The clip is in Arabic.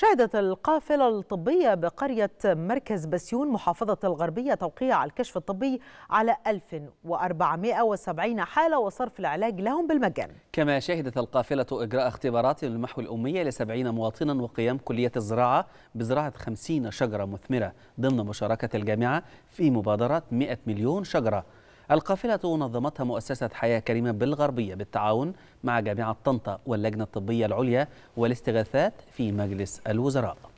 شهدت القافلة الطبية بقرية مركز بسيون محافظة الغربية توقيع الكشف الطبي على 1470 حالة وصرف العلاج لهم بالمجان كما شهدت القافلة إجراء اختبارات للمحو الأمية لسبعين مواطنا وقيام كلية الزراعة بزراعة 50 شجرة مثمرة ضمن مشاركة الجامعة في مبادرة 100 مليون شجرة القافلة نظمتها مؤسسة حياة كريمة بالغربية بالتعاون مع جامعة طنطا واللجنة الطبية العليا والاستغاثات في مجلس الوزراء